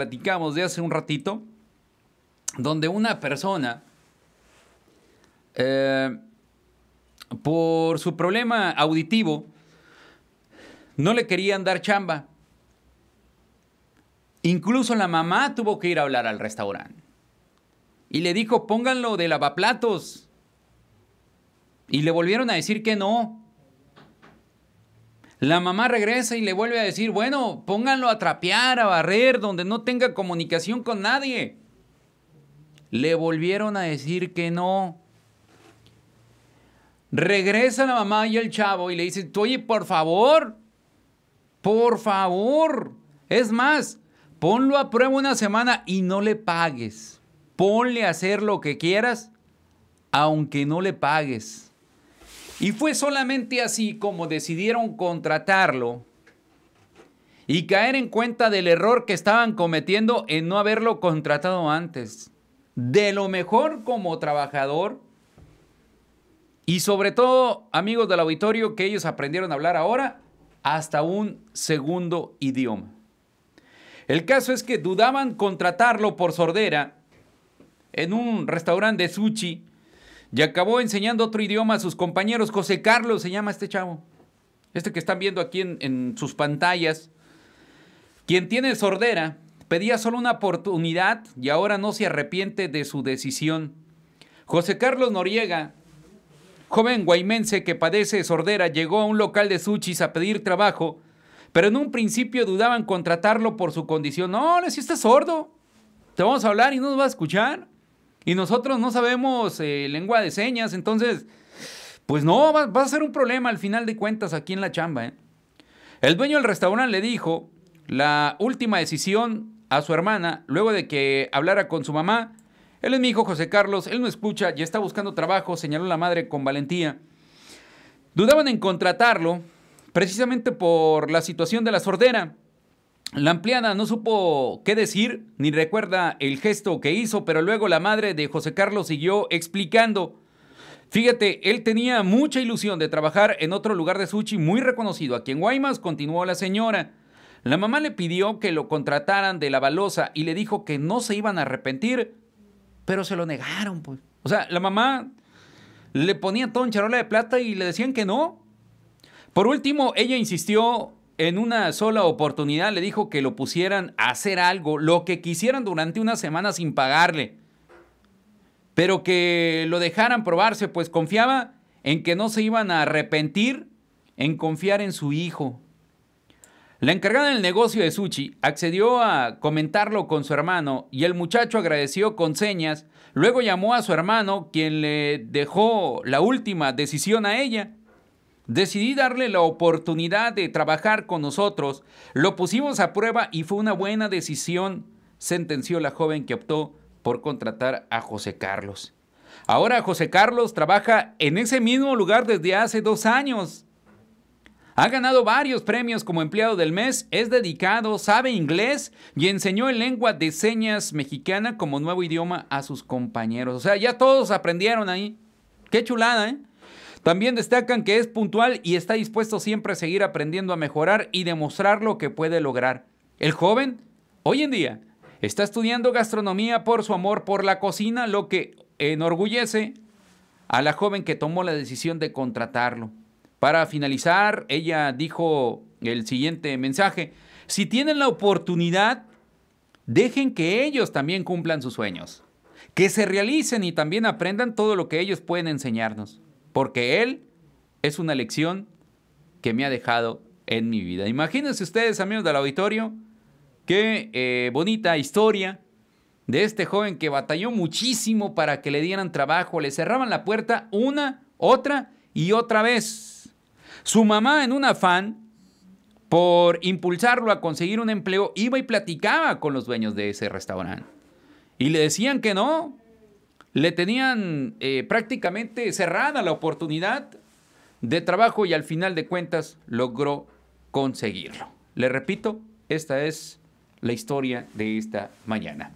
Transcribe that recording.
platicamos de hace un ratito, donde una persona, eh, por su problema auditivo, no le querían dar chamba. Incluso la mamá tuvo que ir a hablar al restaurante. Y le dijo, pónganlo de lavaplatos. Y le volvieron a decir que no. La mamá regresa y le vuelve a decir, bueno, pónganlo a trapear, a barrer, donde no tenga comunicación con nadie. Le volvieron a decir que no. Regresa la mamá y el chavo y le dice, oye, por favor, por favor. Es más, ponlo a prueba una semana y no le pagues. Ponle a hacer lo que quieras, aunque no le pagues. Y fue solamente así como decidieron contratarlo y caer en cuenta del error que estaban cometiendo en no haberlo contratado antes. De lo mejor como trabajador y sobre todo, amigos del auditorio, que ellos aprendieron a hablar ahora hasta un segundo idioma. El caso es que dudaban contratarlo por sordera en un restaurante de sushi y acabó enseñando otro idioma a sus compañeros. José Carlos se llama este chavo. Este que están viendo aquí en, sus pantallas. Quien tiene sordera pedía solo una oportunidad y ahora no se arrepiente de su decisión. José Carlos Noriega, joven guaymense que padece sordera, llegó a un local de Suchis a pedir trabajo, pero en un principio dudaban contratarlo por su condición. No, no, si estás sordo, te vamos a hablar y no nos vas a escuchar. Y nosotros no sabemos eh, lengua de señas, entonces, pues no, va, a ser un problema al final de cuentas aquí en la chamba. ¿eh? El dueño del restaurante le dijo la última decisión a su hermana luego de que hablara con su mamá. Él es mi hijo José Carlos, él no escucha y está buscando trabajo, señaló la madre con valentía. Dudaban en contratarlo precisamente por la situación de la sordera. La ampliada no supo qué decir ni recuerda el gesto que hizo, pero luego la madre de José Carlos siguió explicando. Fíjate, él tenía mucha ilusión de trabajar en otro lugar de sushi muy reconocido. Aquí en Guaymas continuó la señora. La mamá le pidió que lo contrataran de la balosa y le dijo que no se iban a arrepentir, pero se lo negaron. Pues. O sea, la mamá le ponía todo en charola de plata y le decían que no. Por último, ella insistió en una sola oportunidad le dijo que lo pusieran a hacer algo, lo que quisieran durante una semana sin pagarle, pero que lo dejaran probarse, pues confiaba en que no se iban a arrepentir en confiar en su hijo. La encargada del negocio de Sushi accedió a comentarlo con su hermano y el muchacho agradeció con señas, luego llamó a su hermano quien le dejó la última decisión a ella. Decidí darle la oportunidad de trabajar con nosotros. Lo pusimos a prueba y fue una buena decisión, sentenció la joven que optó por contratar a José Carlos. Ahora José Carlos trabaja en ese mismo lugar desde hace dos años. Ha ganado varios premios como empleado del mes, es dedicado, sabe inglés y enseñó el lengua de señas mexicana como nuevo idioma a sus compañeros. O sea, ya todos aprendieron ahí. Qué chulada, ¿eh? También destacan que es puntual y está dispuesto siempre a seguir aprendiendo a mejorar y demostrar lo que puede lograr. El joven, hoy en día, está estudiando gastronomía por su amor por la cocina, lo que enorgullece a la joven que tomó la decisión de contratarlo. Para finalizar, ella dijo el siguiente mensaje, si tienen la oportunidad, dejen que ellos también cumplan sus sueños, que se realicen y también aprendan todo lo que ellos pueden enseñarnos porque Él es una lección que me ha dejado en mi vida. Imagínense ustedes, amigos del auditorio, qué eh, bonita historia de este joven que batalló muchísimo para que le dieran trabajo, le cerraban la puerta una, otra y otra vez. Su mamá en un afán por impulsarlo a conseguir un empleo, iba y platicaba con los dueños de ese restaurante. Y le decían que no, le tenían eh, prácticamente cerrada la oportunidad de trabajo y al final de cuentas logró conseguirlo. Le repito, esta es la historia de esta mañana.